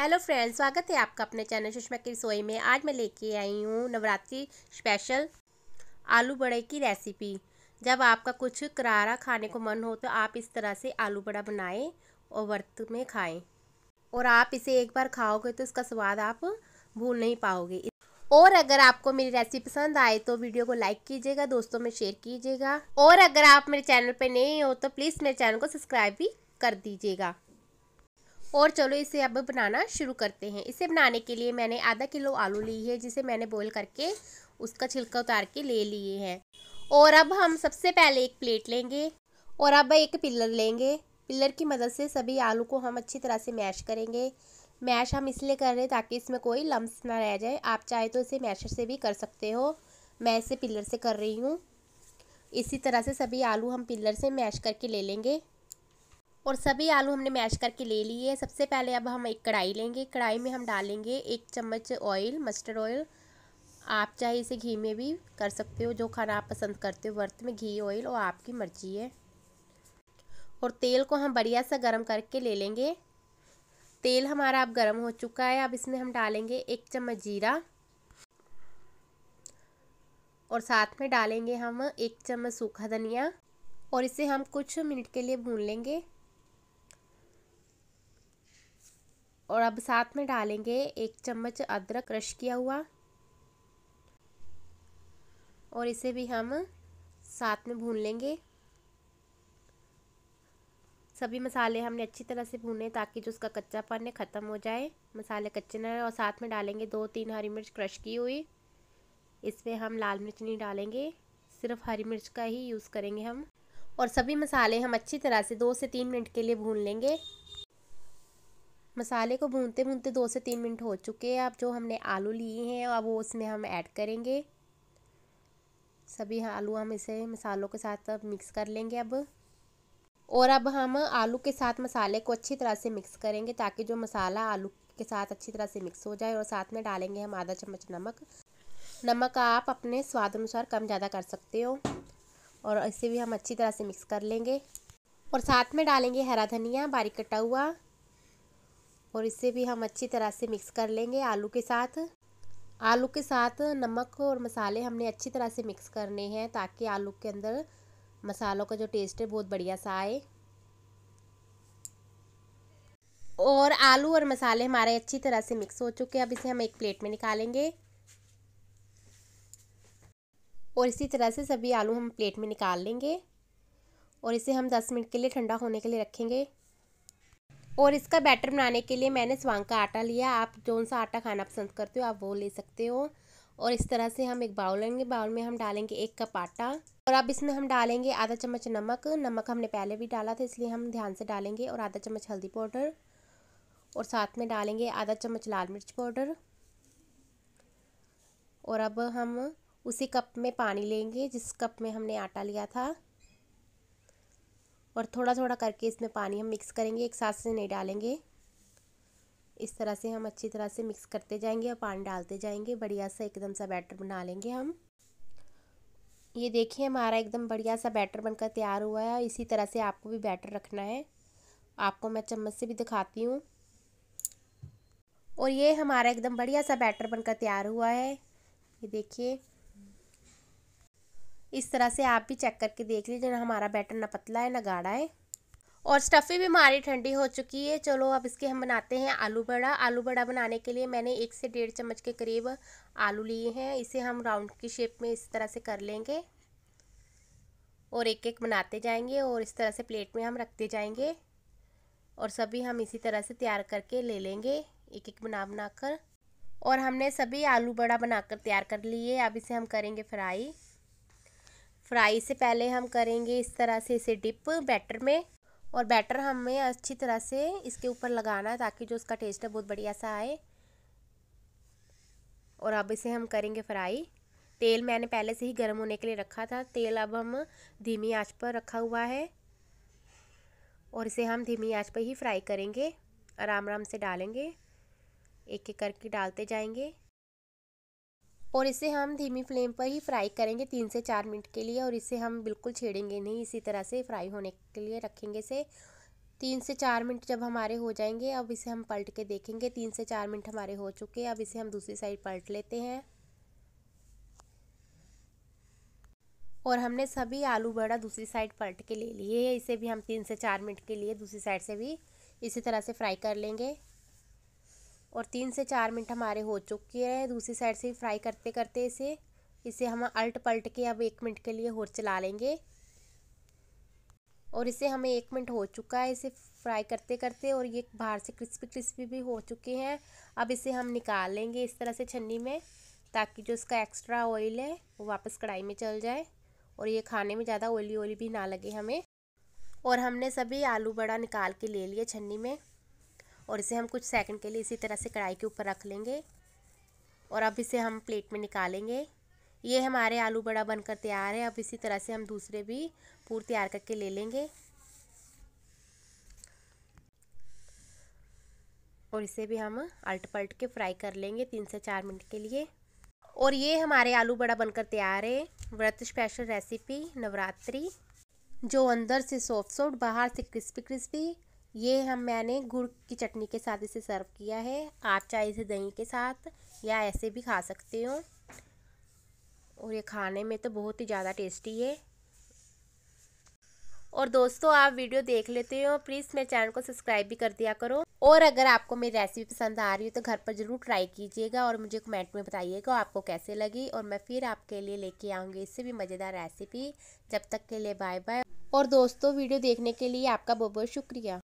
hello friends स्वागत है आपका अपने चैनल सुषमा की रसोई में आज मैं लेके आई हूँ नवरात्रि स्पेशल आलू बड़े की रेसिपी जब आपका कुछ करारा खाने को मन हो तो आप इस तरह से आलू बड़ा बनाएं और व्रत में खाएं और आप इसे एक बार खाओगे तो इसका स्वाद आप भूल नहीं पाओगे और अगर आपको मेरी रेसिपी पसंद आए तो वीडियो को लाइक कीजिएगा दोस्तों में शेयर कीजिएगा और अगर आप मेरे चैनल पर नए हो तो प्लीज़ मेरे चैनल को सब्सक्राइब भी कर दीजिएगा और चलो इसे अब बनाना शुरू करते हैं इसे बनाने के लिए मैंने आधा किलो आलू ली है जिसे मैंने बॉईल करके उसका छिलका उतार के ले लिए हैं और अब हम सबसे पहले एक प्लेट लेंगे और अब एक पिलर लेंगे पिलर की मदद से सभी आलू को हम अच्छी तरह से मैश करेंगे मैश हम इसलिए कर रहे हैं ताकि इसमें कोई लम्स ना रह जाए आप चाहे तो इसे मैशर से भी कर सकते हो मैं इसे पिलर से कर रही हूँ इसी तरह से सभी आलू हम पिलर से मैश करके ले लेंगे और सभी आलू हमने मैश करके ले लिए सबसे पहले अब हम एक कढ़ाई लेंगे कढ़ाई में हम डालेंगे एक चम्मच ऑयल मस्टर्ड ऑयल आप चाहे इसे घी में भी कर सकते हो जो खाना आप पसंद करते हो वर्त में घी ऑयल और आपकी मर्जी है और तेल को हम बढ़िया सा गर्म करके ले लेंगे तेल हमारा अब गर्म हो चुका है अब इसमें हम डालेंगे एक चम्मच जीरा और साथ में डालेंगे हम एक चम्मच सूखा धनिया और इसे हम कुछ मिनट के लिए भून लेंगे और अब साथ में डालेंगे एक चम्मच अदरक क्रश किया हुआ और इसे भी हम साथ में भून लेंगे सभी मसाले हमने अच्छी तरह से भूने ताकि जो उसका कच्चा है ख़त्म हो जाए मसाले कच्चे ना रहे और साथ में डालेंगे दो तीन हरी मिर्च क्रश की हुई इस पर हम लाल मिर्च नहीं डालेंगे सिर्फ हरी मिर्च का ही यूज़ करेंगे हम और सभी मसाले हम अच्छी तरह से दो से तीन मिनट के लिए भून लेंगे मसाले को भूनते भूनते दो से तीन मिनट हो चुके हैं अब जो हमने आलू लिए हैं अब वो उसमें हम ऐड करेंगे सभी आलू हम इसे मसालों के साथ अब मिक्स कर लेंगे अब और अब हम आलू के साथ मसाले को अच्छी तरह से मिक्स करेंगे ताकि जो मसाला आलू के साथ अच्छी तरह से मिक्स हो जाए और साथ में डालेंगे हम आधा चम्मच नमक नमक आप अपने स्वाद अनुसार कम ज़्यादा कर सकते हो और इसे भी हम अच्छी तरह से मिक्स कर लेंगे और साथ में डालेंगे हरा धनिया बारीक कटा हुआ और इसे भी हम अच्छी तरह से मिक्स कर लेंगे आलू के साथ आलू के साथ नमक और मसाले हमने अच्छी तरह से मिक्स करने हैं ताकि आलू के अंदर मसालों का जो टेस्ट है बहुत बढ़िया सा आए और आलू और मसाले हमारे अच्छी तरह से मिक्स हो चुके हैं अब इसे हम एक प्लेट में निकालेंगे और इसी तरह से सभी आलू हम प्लेट में निकाल लेंगे और इसे हम 10 मिनट के लिए ठंडा होने के लिए रखेंगे और इसका बैटर बनाने के लिए मैंने स्वांग का आटा लिया आप जौन सा आटा खाना पसंद करते हो आप वो ले सकते हो और इस तरह से हम एक बाउल लेंगे बाउल में हम डालेंगे एक कप आटा और अब इसमें हम डालेंगे आधा चम्मच नमक नमक हमने पहले भी डाला था इसलिए हम ध्यान से डालेंगे और आधा चम्मच हल्दी पाउडर और साथ में डालेंगे आधा चम्मच लाल मिर्च पाउडर और अब हम उसी कप में पानी लेंगे जिस कप में हमने आटा लिया था और थोड़ा थोड़ा करके इसमें पानी हम मिक्स करेंगे एक साथ से नहीं डालेंगे इस तरह से हम अच्छी तरह से मिक्स करते जाएंगे और पानी डालते जाएंगे बढ़िया सा एकदम सा बैटर बना लेंगे हम ये देखिए हमारा एकदम बढ़िया सा बैटर बनकर तैयार हुआ है इसी तरह से आपको भी बैटर रखना है आपको मैं चम्मच से भी दिखाती हूँ और ये हमारा एकदम बढ़िया सा बैटर बनकर तैयार हुआ है ये देखिए इस तरह से आप भी चेक करके देख लीजिए ना हमारा बैटर ना पतला है ना गाढ़ा है और स्टफ़ी भी हमारी ठंडी हो चुकी है चलो अब इसके हम बनाते हैं आलू बड़ा आलू बड़ा बनाने के लिए मैंने एक से डेढ़ चम्मच के करीब आलू लिए हैं इसे हम राउंड की शेप में इस तरह से कर लेंगे और एक एक बनाते जाएंगे और इस तरह से प्लेट में हम रखते जाएंगे और सभी हम इसी तरह से तैयार करके ले लेंगे एक एक बना बना कर और हमने सभी आलू बड़ा बनाकर तैयार कर लिए अब इसे हम करेंगे फ्राई फ्राई से पहले हम करेंगे इस तरह से इसे डिप बैटर में और बैटर हमें अच्छी तरह से इसके ऊपर लगाना है ताकि जो उसका टेस्ट है बहुत बढ़िया सा आए और अब इसे हम करेंगे फ्राई तेल मैंने पहले से ही गर्म होने के लिए रखा था तेल अब हम धीमी आंच पर रखा हुआ है और इसे हम धीमी आंच पर ही फ्राई करेंगे आराम आराम से डालेंगे एक एक करके डालते जाएंगे और इसे हम धीमी फ्लेम पर ही फ्राई करेंगे तीन से चार मिनट के लिए और इसे हम बिल्कुल छेड़ेंगे नहीं इसी तरह से फ्राई होने के लिए रखेंगे इसे तीन से चार मिनट जब हमारे हो जाएंगे अब इसे हम पलट के देखेंगे तीन से चार मिनट हमारे हो चुके हैं अब इसे हम दूसरी साइड पलट लेते हैं और हमने सभी आलू बड़ा दूसरी साइड पलट के ले लिए है इसे भी हम तीन से चार मिनट के लिए दूसरी साइड से भी इसी तरह से फ्राई कर लेंगे और तीन से चार मिनट हमारे हो चुके हैं दूसरी साइड से फ्राई करते करते इसे इसे हम अल्ट पलट के अब एक मिनट के लिए और चला लेंगे और इसे हमें एक मिनट हो चुका है इसे फ्राई करते करते और ये बाहर से क्रिस्पी क्रिस्पी भी हो चुके हैं अब इसे हम निकाल लेंगे इस तरह से छन्नी में ताकि जो इसका एक्स्ट्रा ऑयल है वो वापस कढ़ाई में चल जाए और ये खाने में ज़्यादा ऑयली ऑयली भी ना लगे हमें और हमने सभी आलू बड़ा निकाल के ले लिए छन्नी में और इसे हम कुछ सेकंड के लिए इसी तरह से कढ़ाई के ऊपर रख लेंगे और अब इसे हम प्लेट में निकालेंगे ये हमारे आलू बड़ा बनकर तैयार है अब इसी तरह से हम दूसरे भी पूर तैयार करके ले लेंगे और इसे भी हम अल्ट पलट के फ्राई कर लेंगे तीन से चार मिनट के लिए और ये हमारे आलू बड़ा बनकर तैयार है व्रत स्पेशल रेसिपी नवरात्रि जो अंदर से सॉफ्ट सॉफ्ट बाहर से क्रिस्पी क्रिस्पी ये हम मैंने गुड़ की चटनी के साथ इसे सर्व किया है आप चाहे इसे दही के साथ या ऐसे भी खा सकते हो और ये खाने में तो बहुत ही ज़्यादा टेस्टी है और दोस्तों आप वीडियो देख लेते हो प्लीज़ मेरे चैनल को सब्सक्राइब भी कर दिया करो और अगर आपको मेरी रेसिपी पसंद आ रही हो तो घर पर ज़रूर ट्राई कीजिएगा और मुझे कमेंट में बताइएगा आपको कैसे लगी और मैं फिर आपके लिए लेके आऊँगी इससे भी मज़ेदार रेसिपी जब तक के लिए बाय बाय और दोस्तों वीडियो देखने के लिए आपका बहुत बहुत शुक्रिया